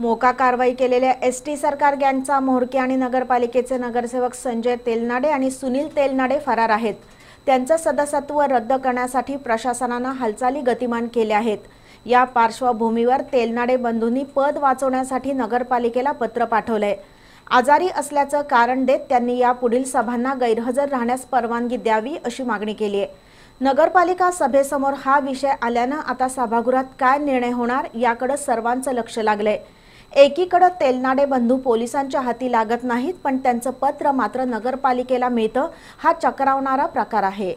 मोका कारवाई केलेल्या S T सरकार गँगचा मोरके आणि नगरपालिकेचे नगरसेवक संजय तेलनाडे आणि सुनील तेलनाडे फरार आहेत त्यांचं सदस्यत्व रद्द करण्यासाठी प्रशासनानं हालचाली गतिमान केले आहेत या पार्श्वभूमीवर तेलनाडे बंधूंनी पद वाचवण्यासाठी नगरपालिकेला पत्र पाठवलंय आजारी असल्याचं कारण देत त्यांनी या पुढील सभांना गैरहजर राहण्यास परवानगी द्यावी अशी मागणी केली आहे नगरपालिका सभेसमोर हा विषय आल्यानं आता सभागृहात काय निर्णय होणार याकडे सर्वांचं लक्ष लागलंय एकीकडं तेलनाडे बंधू पोलिसांच्या हाती लागत नाहीत पण त्यांचं पत्र मात्र नगरपालिकेला मिळतं हा चक्रावणारा प्रकार आहे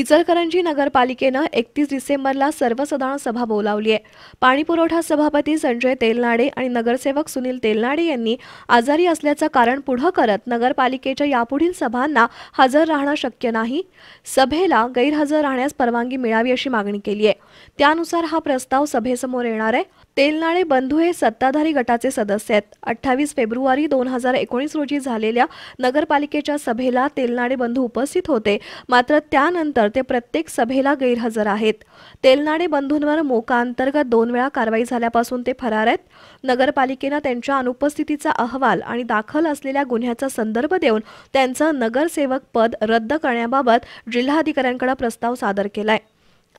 इचलकरंजी नगरपालिकेनं एकतीस डिसेंबरला सर्वसाधारण सभा बोलावली आहे पाणीपुरवठा सभापती संजय तेलनाडे आणि नगरसेवक सुनील तेलनाडे यांनी आजारी असल्याचं कारण पुढं करत नगरपालिकेच्या यापुढील सभांना हजर राहणं शक्य नाही सभेला गैरहजर राहण्यास परवानगी मिळावी अशी मागणी केली आहे त्यानुसार हा प्रस्ताव सभेसमोर येणार आहे तेलनाळे बंधू हे सत्ताधारी गटाचे सदस्य आहेत अठ्ठावीस फेब्रुवारी दोन हजार एकोणीस रोजी झालेल्या नगरपालिकेच्या सभेला तेलनाडे बंधू उपस्थित होते मात्र त्यानंतर ते प्रत्येक सभेला गैरहजर आहेत तेलनाडे बंधूंवर अंतर्गत दोन वेळा कारवाई झाल्यापासून ते फरार आहेत नगरपालिकेनं त्यांच्या अनुपस्थितीचा अहवाल आणि दाखल असलेल्या गुन्ह्याचा संदर्भ देऊन त्यांचं नगरसेवक पद रद्द करण्याबाबत जिल्हाधिकाऱ्यांकडे प्रस्ताव सादर केलाय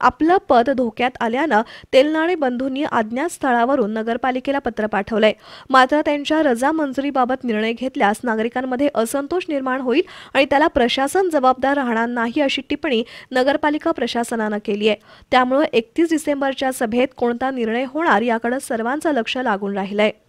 आपलं पद धोक्यात आल्यानं तेलनाळे बंधूंनी स्थळावरून नगरपालिकेला पत्र पाठवलंय मात्र त्यांच्या रजा मंजुरीबाबत निर्णय घेतल्यास नागरिकांमध्ये असंतोष निर्माण होईल आणि त्याला प्रशासन जबाबदार राहणार नाही अशी टिप्पणी नगरपालिका प्रशासनानं केली आहे त्यामुळे एकतीस डिसेंबरच्या सभेत कोणता निर्णय होणार याकडे सर्वांचं लक्ष लागून राहिलंय